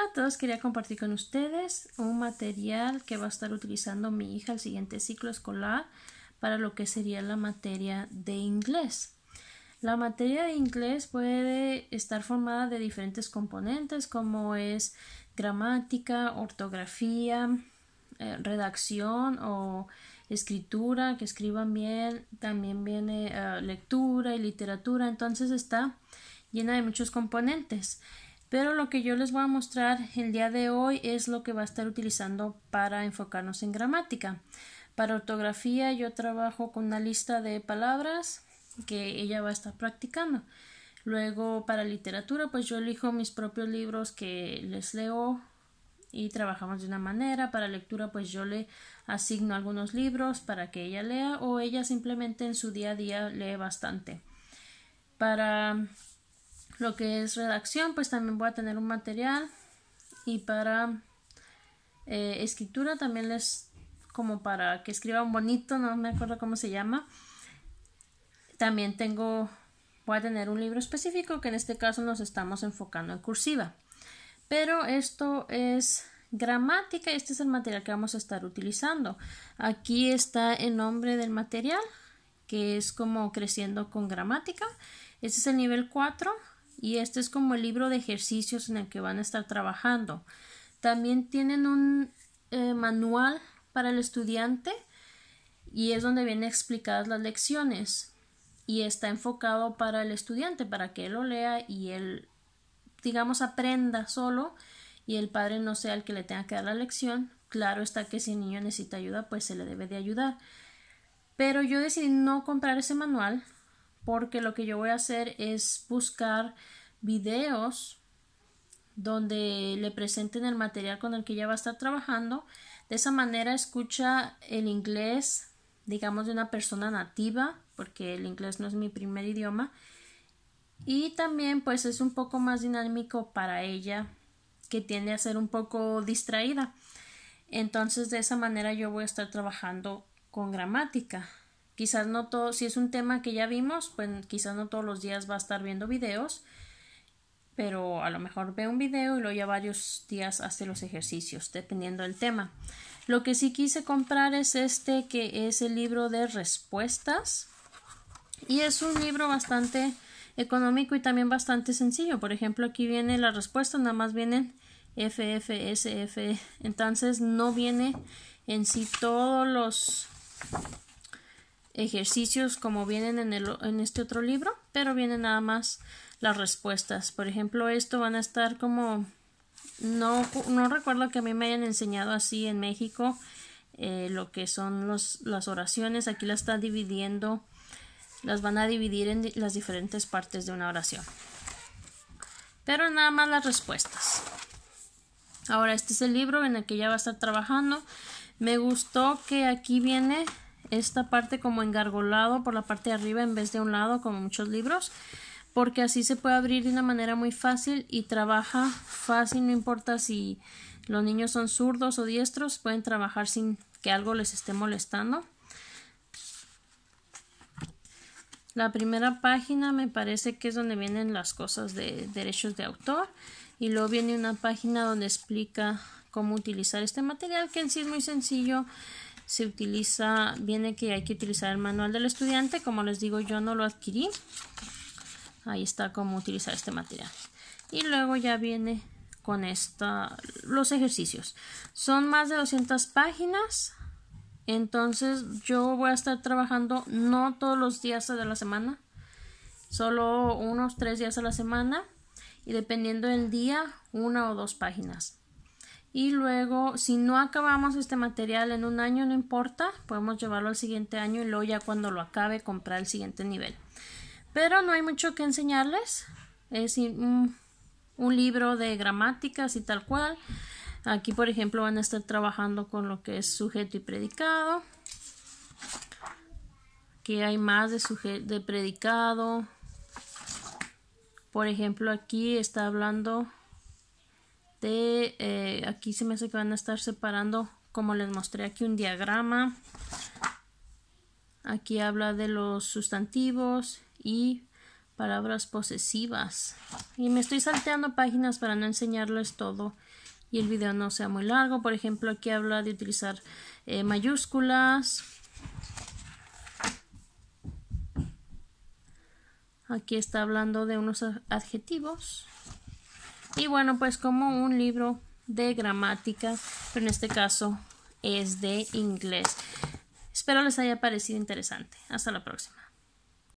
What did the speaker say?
Hola a todos, quería compartir con ustedes un material que va a estar utilizando mi hija el siguiente ciclo escolar para lo que sería la materia de inglés. La materia de inglés puede estar formada de diferentes componentes como es gramática, ortografía, eh, redacción o escritura, que escriban bien, también viene eh, lectura y literatura, entonces está llena de muchos componentes. Pero lo que yo les voy a mostrar el día de hoy es lo que va a estar utilizando para enfocarnos en gramática. Para ortografía yo trabajo con una lista de palabras que ella va a estar practicando. Luego para literatura pues yo elijo mis propios libros que les leo y trabajamos de una manera. Para lectura pues yo le asigno algunos libros para que ella lea o ella simplemente en su día a día lee bastante. Para lo que es redacción, pues también voy a tener un material y para eh, escritura también les como para que escriban bonito, no me acuerdo cómo se llama. También tengo voy a tener un libro específico que en este caso nos estamos enfocando en cursiva. Pero esto es gramática este es el material que vamos a estar utilizando. Aquí está el nombre del material que es como creciendo con gramática. Este es el nivel 4 y este es como el libro de ejercicios en el que van a estar trabajando. También tienen un eh, manual para el estudiante y es donde vienen explicadas las lecciones y está enfocado para el estudiante para que él lo lea y él digamos aprenda solo y el padre no sea el que le tenga que dar la lección. Claro está que si el niño necesita ayuda pues se le debe de ayudar. Pero yo decidí no comprar ese manual porque lo que yo voy a hacer es buscar videos donde le presenten el material con el que ella va a estar trabajando. De esa manera escucha el inglés, digamos, de una persona nativa, porque el inglés no es mi primer idioma. Y también pues es un poco más dinámico para ella, que tiende a ser un poco distraída. Entonces de esa manera yo voy a estar trabajando con gramática. Quizás no todo, si es un tema que ya vimos, pues quizás no todos los días va a estar viendo videos, pero a lo mejor ve un video y luego ya varios días hace los ejercicios, dependiendo del tema. Lo que sí quise comprar es este que es el libro de respuestas y es un libro bastante económico y también bastante sencillo. Por ejemplo, aquí viene la respuesta, nada más vienen ffsf e. Entonces no viene en sí todos los ejercicios como vienen en, este otro libro, pero vienen nada más las respuestas. Por ejemplo, esto van a estar como... No, no recuerdo que a mí me hayan enseñado así en México eh, lo que son las oraciones. Aquí las está dividiendo, las van a dividir en las diferentes partes de una oración. Pero nada más las respuestas. Ahora, este es el libro en el que ya va a estar trabajando. Me gustó que aquí viene esta parte como engargolado por la parte de arriba en vez de un lado como muchos libros porque así se puede abrir de una manera muy fácil y trabaja fácil no importa si los niños son zurdos o diestros pueden trabajar sin que algo les esté molestando la primera página me parece que es donde vienen las cosas de derechos de autor y luego viene una página donde explica cómo utilizar este material que en sí es muy sencillo se utiliza, viene que hay que utilizar el manual del estudiante, como les digo yo no lo adquirí, ahí está cómo utilizar este material. Y luego ya viene con esta, los ejercicios. Son más de 200 páginas, entonces yo voy a estar trabajando no todos los días de la semana, solo unos tres días a la semana y dependiendo del día, una o dos páginas. Y luego, si no acabamos este material en un año, no importa, podemos llevarlo al siguiente año y luego ya cuando lo acabe comprar el siguiente nivel. Pero no hay mucho que enseñarles. Es un, libro de gramáticas y tal cual. Aquí, por ejemplo, van a estar trabajando con lo que es sujeto y predicado. Aquí hay más de, sujeto, de predicado. Por ejemplo, aquí está hablando de eh, aquí se me hace que van a estar separando como les mostré aquí un diagrama aquí habla de los sustantivos y palabras posesivas y me estoy salteando páginas para no enseñarles todo y el video no sea muy largo por ejemplo aquí habla de utilizar eh, mayúsculas aquí está hablando de unos adjetivos y bueno, pues como un libro de gramática, pero en este caso es de inglés. Espero les haya parecido interesante. Hasta la próxima.